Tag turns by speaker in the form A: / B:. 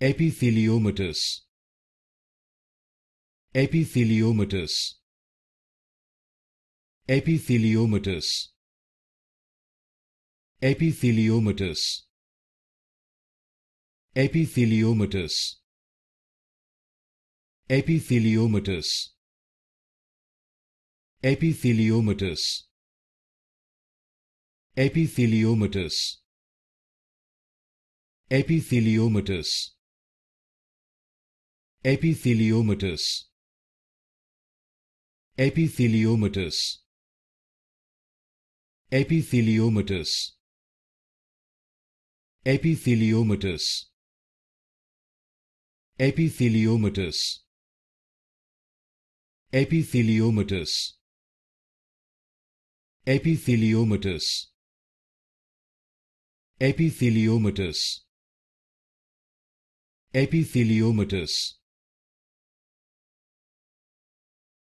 A: Epitheliomatous Epitheliomatous Epitheliomatous Epitheliomatous Epitheliomatous Epitheliomatous Epitheliomatous Epitheliomatous Epitheliomatous epitheliomatous epitheliomatous epitheliomatous epitheliomatous epitheliomatous epitheliomatous epitheliomatous epitheliomatous epitheliomatous